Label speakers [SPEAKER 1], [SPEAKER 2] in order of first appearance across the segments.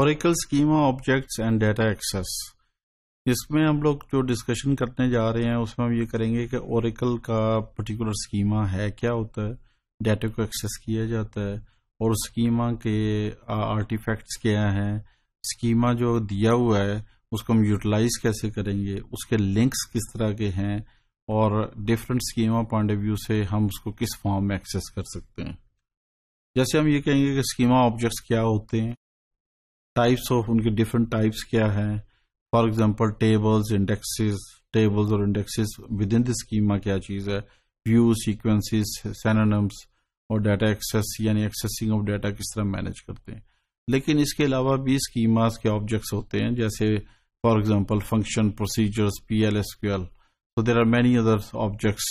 [SPEAKER 1] Oracle schema objects and data access इसमें हम लोग जो डिस्कशन करने जा रहे हैं उसमें हम ये करेंगे कि ओरिकल का पर्टिकुलर स्कीमा है क्या होता है डेटा को एक्सेस किया जाता है और स्कीमा के आर्टिफैक्ट्स क्या हैं स्कीमा जो दिया हुआ है उसको हम यूटिलाइज कैसे करेंगे उसके लिंक्स किस तरह के हैं और different schema point of view से हम उसको किस फॉर्म में एक्सेस कर सकते हैं जैसे हम ये कहेंगे कि स्कीमा ऑब्जेक्ट्स क्या होते हैं टाइप्स ऑफ उनके डिफरेंट टाइप्स क्या हैं for example tables indexes tables और indexes within the schema क्या चीज़ है व्यू सीक्वेंसेस सैनोनम्स और डाटा एक्सेस यानी एक्सेसिंग ऑफ डाटा किस तरह मैनेज करते हैं लेकिन इसके अलावा भी स्कीमास के ऑब्जेक्ट्स होते हैं जैसे for example function procedures P L S Q L so there are many other objects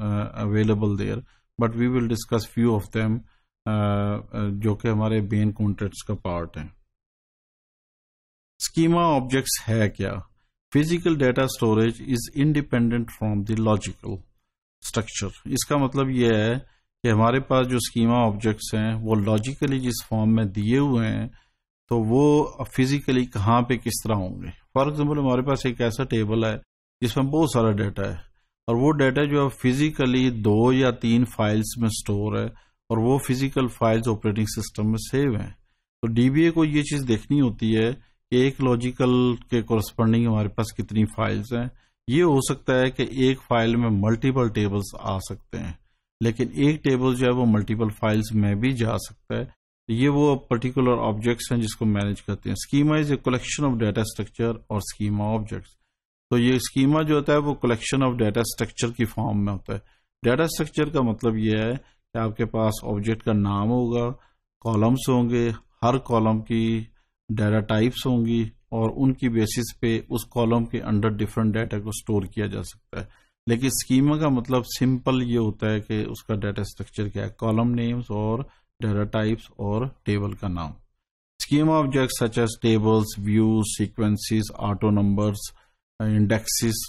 [SPEAKER 1] available there but we will discuss discuss of of uh, uh, जो कि हमारे मेन कॉन्ट्रैक्ट्स का पार्ट है schema objects है क्या physical data storage is independent from the logical structure इसका मतलब यह है कि हमारे पास जो स्कीमा ऑब्जेक्ट्स हैं वो लॉजिकली जिस फॉर्म में दिए हुए हैं तो वो फिजिकली कहाँ पे किस तरह होंगे फॉर एग्जाम्पल हमारे पास एक ऐसा टेबल है जिसमें बहुत सारा डाटा है और वो डाटा जो है फिजिकली दो या तीन फाइल्स में स्टोर है और वो फिजिकल फाइल्स ऑपरेटिंग सिस्टम में सेव हैं तो डीबीए को ये चीज देखनी होती है कि एक लॉजिकल के कॉरस्पॉन्डिंग हमारे पास कितनी फाइल्स हैं ये हो सकता है कि एक फाइल में मल्टीपल टेबल्स आ सकते हैं लेकिन एक टेबल जो है वो मल्टीपल फाइल्स में भी जा सकता है ये वो पर्टिकुलर ऑब्जेक्ट्स हैं जिसको मैनेज करते हैं schema is a collection of data structure और स्कीमा ऑब्जेक्ट्स तो ये स्कीमा जो होता है वो कलेक्शन ऑफ डाटा स्ट्रक्चर की फॉर्म में होता है डाटा स्ट्रक्चर का मतलब ये है कि आपके पास ऑब्जेक्ट का नाम होगा कॉलम्स होंगे हर कॉलम की डाटा टाइप्स होंगी और उनकी बेसिस पे उस कॉलम के अंडर डिफरेंट डाटा को स्टोर किया जा सकता है लेकिन स्कीमा का मतलब सिंपल ये होता है कि उसका डाटा स्ट्रक्चर क्या है कॉलम नेम्स और डाटा टाइप्स और टेबल का नाम schema object such as tables views sequences auto numbers indexes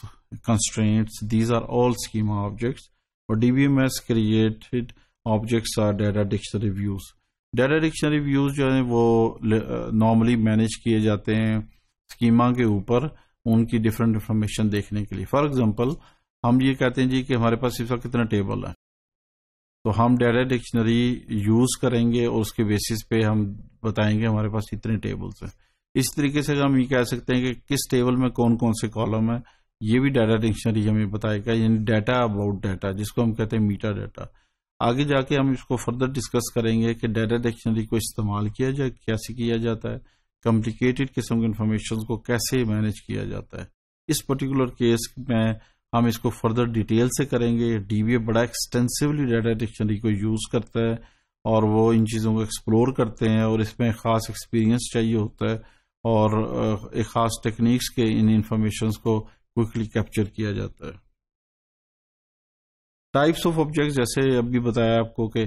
[SPEAKER 1] constraint these are all schema object और DBMS created objects are data dictionary views data dictionary views जो है वो normally manage uh, किए जाते हैं स्कीमा के ऊपर उनकी डिफरेंट इन्फॉर्मेशन देखने के लिए फॉर एग्जाम्पल हम ये कहते हैं जी कि हमारे पास इस वक्त कितना टेबल है तो हम डेटा डिक्शनरी यूज करेंगे और उसके बेसिस पे हम बताएंगे हमारे पास इतने टेबल्स हैं इस तरीके से हम ये कह सकते हैं कि किस टेबल में कौन कौन से कॉलम है ये भी डाटा डिक्शनरी हमें बताएगा यानी डाटा अबाउट डाटा जिसको हम कहते हैं मीटा डाटा आगे जाके हम इसको फर्दर डिस्कस करेंगे कि डेटा डिक्शनरी को इस्तेमाल किया जाए कैसे किया जाता है कॉम्प्लिकेटेड किस्म के इन्फॉर्मेशन को कैसे मैनेज किया जाता है इस पर्टिकुलर केस में हम इसको फर्दर डिटेल से करेंगे डीबीए बड़ा एक्सटेंसिवली डाटा डिक्शनरी को यूज करता है और वो इन चीज़ों को एक्सप्लोर करते हैं और इसमें खास एक्सपीरियंस चाहिए होता है और एक खास टेक्निक्स के इन इंफॉर्मेशन को क्विकली कैप्चर किया जाता है टाइप्स ऑफ ऑब्जेक्ट्स जैसे अब भी बताया आपको कि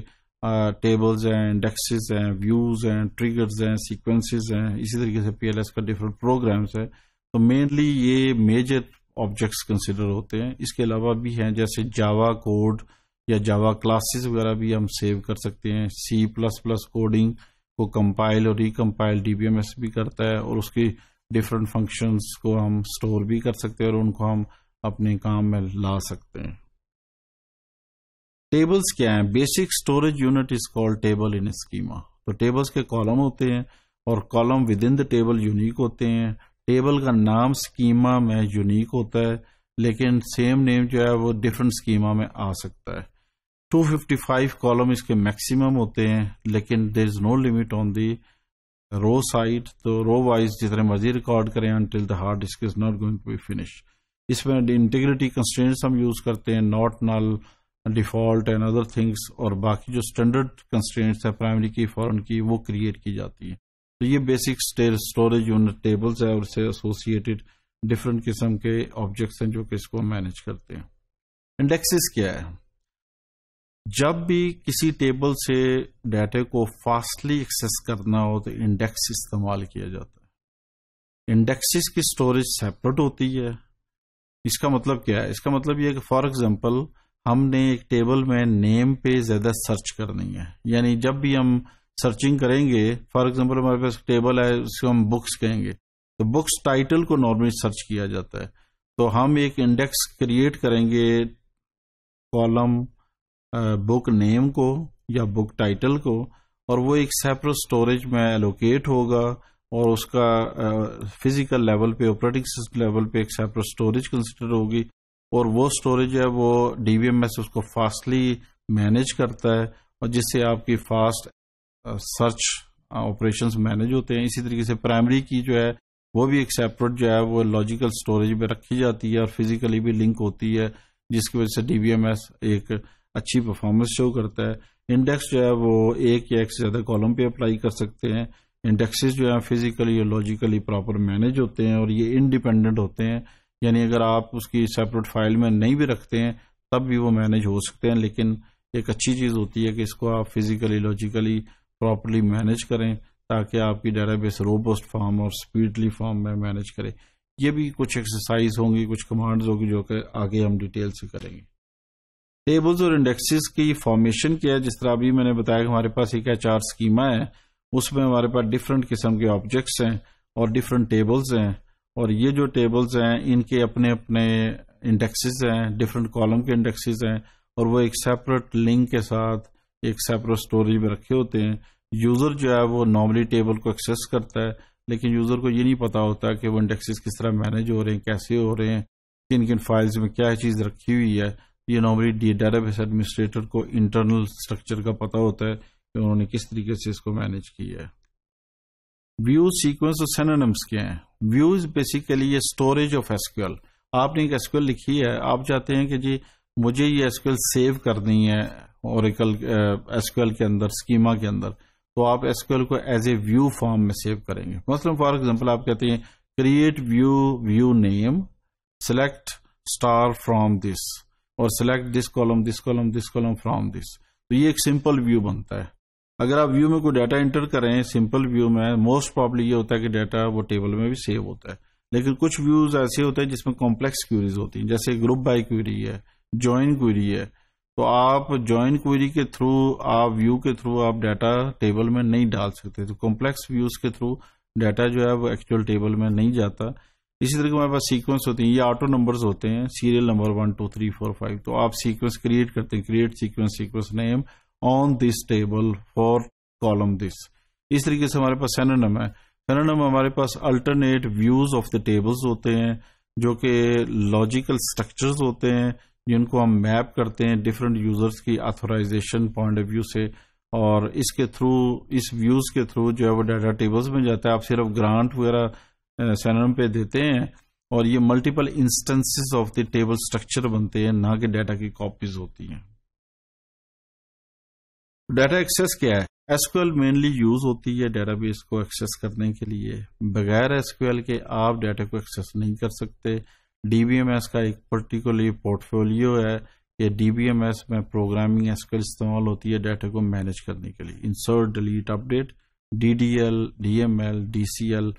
[SPEAKER 1] टेबल्स हैं डेक्सेस हैं व्यूज हैं ट्रिगर्स हैं सीक्वेंसेस हैं इसी तरीके से पी का डिफरेंट प्रोग्राम्स है तो मेनली ये मेजर ऑब्जेक्ट्स कंसिडर होते हैं इसके अलावा भी हैं जैसे जावा कोड या जावा क्लासेस वगैरह भी हम सेव कर सकते हैं सी प्लस प्लस कोडिंग को कंपाइल और रिकम्पाइल डीबीएमएस भी करता है और उसकी डिफरेंट फंक्शंस को हम स्टोर भी कर सकते हैं और उनको हम अपने काम में ला सकते हैं टेबल्स क्या है basic storage unit is called table in schema तो टेबल्स के कॉलम होते हैं और column within the table unique होते हैं टेबल का नाम स्कीमा में यूनिक होता है लेकिन सेम नेम जो है वो डिफरेंट स्कीमा में आ सकता है 255 कॉलम इसके मैक्सिमम होते हैं लेकिन there is no limit on the row side तो रो वाइज जितने मर्जी रिकॉर्ड करें until the hard disk is not going to be finish इसमें इंटीग्रिटी कंस्टेंट्स हम यूज करते हैं not null default and other things और बाकी जो स्टैंडर्ड कंस्टेंट्स है प्राइमरी की फॉरन की वो क्रिएट की जाती है तो ये बेसिक स्टोरेज यूनिट टेबल्स है और इससे एसोसिएटेड डिफरेंट किस्म के ऑब्जेक्ट्स हैं जो कि इसको मैनेज करते हैं इंडेक्सेस क्या है जब भी किसी टेबल से डाटा को फास्टली एक्सेस करना हो तो इंडेक्स इस्तेमाल किया जाता है इंडेक्सेस की स्टोरेज सेपरेट होती है इसका मतलब क्या है इसका मतलब यह कि फॉर एग्जाम्पल हमने एक टेबल में नेम पे ज्यादा सर्च करनी है यानी जब भी हम सर्चिंग करेंगे फॉर एग्जाम्पल हमारे पास टेबल है उसको हम बुक्स कहेंगे तो बुक्स टाइटल को नॉर्मली सर्च किया जाता है तो हम एक इंडेक्स क्रिएट करेंगे कॉलम बुक नेम को या बुक टाइटल को और वो एक सेपरेट स्टोरेज में एलोकेट होगा और उसका फिजिकल लेवल पे ऑपरेटिंग सिस्टम लेवल पे एक सेपरेट स्टोरेज कंसिडर होगी और वो स्टोरेज है वो डीवीएमएस उसको फास्टली मैनेज करता है और जिससे आपकी फास्ट सर्च ऑपरेशंस मैनेज होते हैं इसी तरीके से प्राइमरी की जो है वो भी एक सेपरेट जो है वो लॉजिकल स्टोरेज में रखी जाती है और फिजिकली भी लिंक होती है जिसकी वजह से डीवीएमएस एक अच्छी परफॉर्मेंस शो करता है इंडेक्स जो है वो एक या एक से ज्यादा कॉलम पे अप्लाई कर सकते हैं इंडेक्सेस जो है फिजिकली और लॉजिकली प्रॉपर मैनेज होते हैं और ये इंडिपेंडेंट होते हैं यानी अगर आप उसकी सेपरेट फाइल में नहीं भी रखते हैं तब भी वो मैनेज हो सकते हैं लेकिन एक अच्छी चीज़ होती है कि इसको आप फिजिकली लॉजिकली प्रॉपरली मैनेज करें ताकि आपकी डेटाबेस रोबोस्ट फॉर्म और स्पीडली फॉर्म में मैनेज करें ये भी कुछ एक्सरसाइज होंगी कुछ कमांड्स होगी जो कि आगे हम डिटेल से करेंगे टेबल्स और इंडेक्सेस की फॉर्मेशन क्या है जिस तरह अभी मैंने बताया कि हमारे पास एक एच आर स्कीमा है उसमें हमारे पास डिफरेंट किस्म के ऑब्जेक्ट्स हैं और डिफरेंट टेबल्स हैं और ये जो टेबल्स हैं इनके अपने अपने इंडेक्सेस हैं डिफरेंट कॉलम के इंडेक्सेस हैं और वो एक सेपरेट लिंक के साथ एक सेपरेट स्टोरेज में रखे होते हैं यूजर जो है वो नॉर्मली टेबल को एक्सेस करता है लेकिन यूजर को ये नहीं पता होता कि वो इंडेक्सेस किस तरह मैनेज हो रहे हैं कैसे हो रहे हैं किन किन फाइल्स में क्या चीज रखी हुई है ये नॉर्मली डेटाबेस एडमिनिस्ट्रेटर को इंटरनल स्ट्रक्चर का पता होता है कि उन्होंने किस तरीके से इसको मैनेज किया है व्यू सीक्वेंस और सेनोनिम्स क्या हैं इज बेसिकली ये स्टोरेज ऑफ एसक्यूएल आपने एक एसक्यूएल लिखी है आप चाहते हैं कि जी मुझे ये एसक्यूएल सेव करनी है ओरिकल एसक्यूएल के अंदर स्कीमा के अंदर तो आप एसक्यूएल को एज ए व्यू फॉर्म में सेव करेंगे मसलन फॉर एग्जाम्पल आप कहते हैं create view view name select star from this और select this column this column this column from this तो ये एक सिंपल व्यू बनता है अगर आप व्यू में कोई डाटा एंटर करें सिंपल व्यू में मोस्ट प्रॉब्ली ये होता है कि डाटा वो टेबल में भी सेव होता है लेकिन कुछ व्यूज ऐसे होते हैं जिसमें कॉम्प्लेक्स क्वेरीज होती हैं जैसे ग्रुप बाय क्वेरी है ज्वाइन क्वेरी है तो आप ज्वाइन क्वेरी के थ्रू आप व्यू के थ्रू आप डाटा टेबल में नहीं डाल सकते तो कॉम्प्लेक्स व्यूज के थ्रू डाटा जो है वो एक्चुअल टेबल में नहीं जाता इसी तरह के हमारे पास सीक्वेंस होते हैं ये ऑटो नंबर्स होते हैं serial number one two three four five तो आप सीक्वेंस क्रिएट करते हैं create sequence sequence name on this table for column this इस तरीके से हमारे पास सेनोनम है सेनोनम हमारे पास alternate views of the tables होते हैं जो कि लॉजिकल स्ट्रक्चर्स होते हैं जिनको हम मैप करते हैं डिफरेंट यूजर्स की ऑथोराइजेशन पॉइंट ऑफ व्यू से और इसके थ्रू इस व्यूज के थ्रू जो है वो डाटा टेबल्स में जाता है आप सिर्फ ग्रांट वगैरह सेनोनम पे देते हैं और ये multiple instances of the table structure बनते हैं ना कि डाटा की कॉपीज होती हैं डाटा एक्सेस क्या है एसक्यूएल मेनली यूज होती है डेटाबेस को एक्सेस करने के लिए बगैर एसक्यूएल के आप डाटा को एक्सेस नहीं कर सकते डीबीएमएस का एक पर्टिकुलर पोर्टफोलियो है कि डीबीएमएस में प्रोग्रामिंग एसक्यूएल इस्तेमाल होती है डाटा को मैनेज करने के लिए insert delete update DDL DML DCL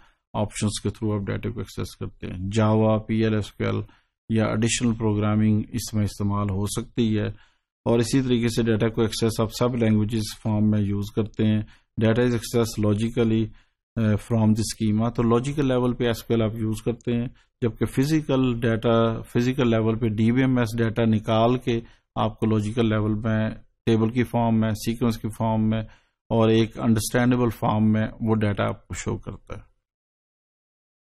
[SPEAKER 1] option के थ्रू आप डाटा को एक्सेस करते हैं जावा पीएल एसक्यूएल या एडिशनल प्रोग्रामिंग इसमें इस्तेमाल हो सकती है और इसी तरीके से डाटा को एक्सेस आप सब लैंग्वेजेस फॉर्म में यूज़ करते हैं data is access logically from the schema तो लॉजिकल लेवल पे एसक्यूएल आप यूज़ करते हैं जबकि फिजिकल डाटा फिजिकल लेवल पे डीबीएमएस डाटा निकाल के आपको लॉजिकल लेवल में टेबल की फॉर्म में सीक्वेंस की फॉर्म में और एक अंडरस्टैंडेबल फॉर्म में वो डाटा आपको शो करता है